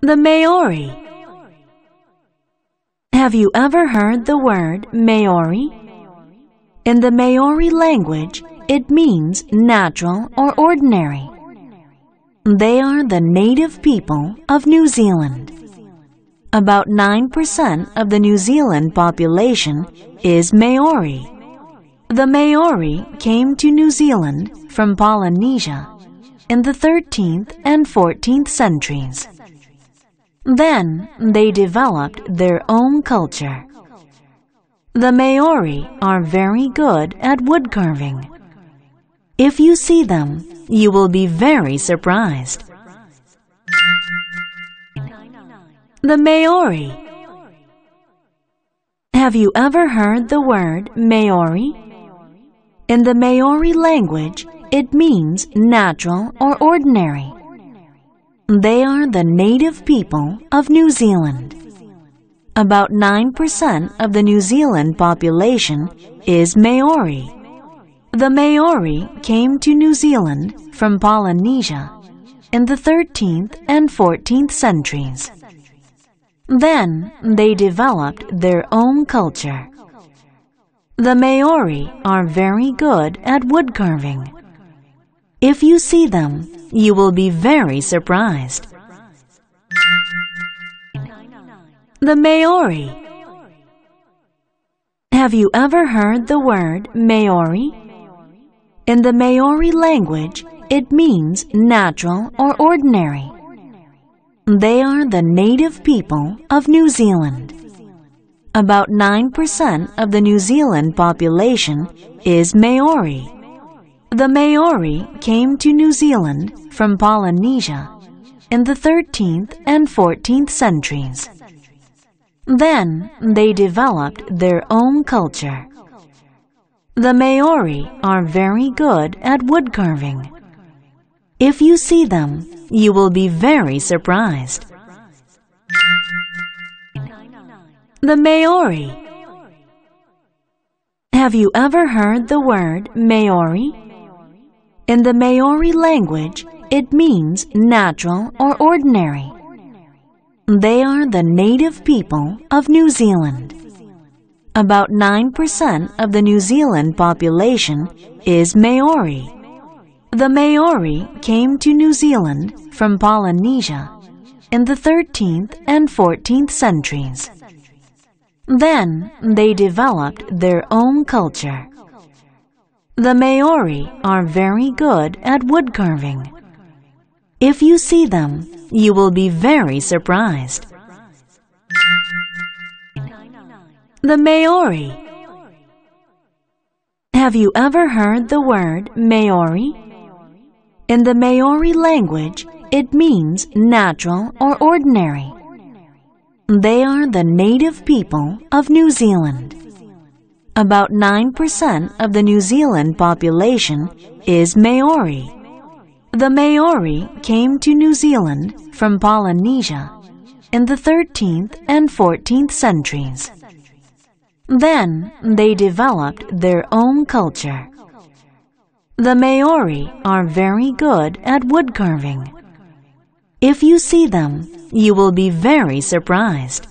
The Maori. Have you ever heard the word Maori? In the Maori language, it means natural or ordinary. They are the native people of New Zealand. About 9% of the New Zealand population is Maori. The Maori came to New Zealand from Polynesia in the 13th and 14th centuries. Then they developed their own culture. The Maori are very good at wood carving. If you see them, you will be very surprised. The Maori. Have you ever heard the word Maori? In the Maori language, it means natural or ordinary. They are the native people of New Zealand. About 9% of the New Zealand population is Maori. The Maori came to New Zealand from Polynesia in the 13th and 14th centuries. Then they developed their own culture. The Maori are very good at wood carving. If you see them, you will be very surprised. The Maori. Have you ever heard the word Maori? In the Maori language, it means natural or ordinary. They are the native people of New Zealand. About 9% of the New Zealand population is Maori. The Maori came to New Zealand from Polynesia in the 13th and 14th centuries. Then they developed their own culture. The Maori are very good at wood carving. If you see them, you will be very surprised. The Maori. Have you ever heard the word Maori? In the Maori language, it means natural or ordinary. They are the native people of New Zealand. About 9% of the New Zealand population is Maori. The Maori came to New Zealand from Polynesia in the 13th and 14th centuries. Then they developed their own culture. The Maori are very good at wood carving. If you see them, you will be very surprised. The Maori. Have you ever heard the word Maori? In the Maori language, it means natural or ordinary. They are the native people of New Zealand. About 9% of the New Zealand population is Maori. The Maori came to New Zealand from Polynesia in the 13th and 14th centuries. Then they developed their own culture. The Maori are very good at wood carving. If you see them, you will be very surprised.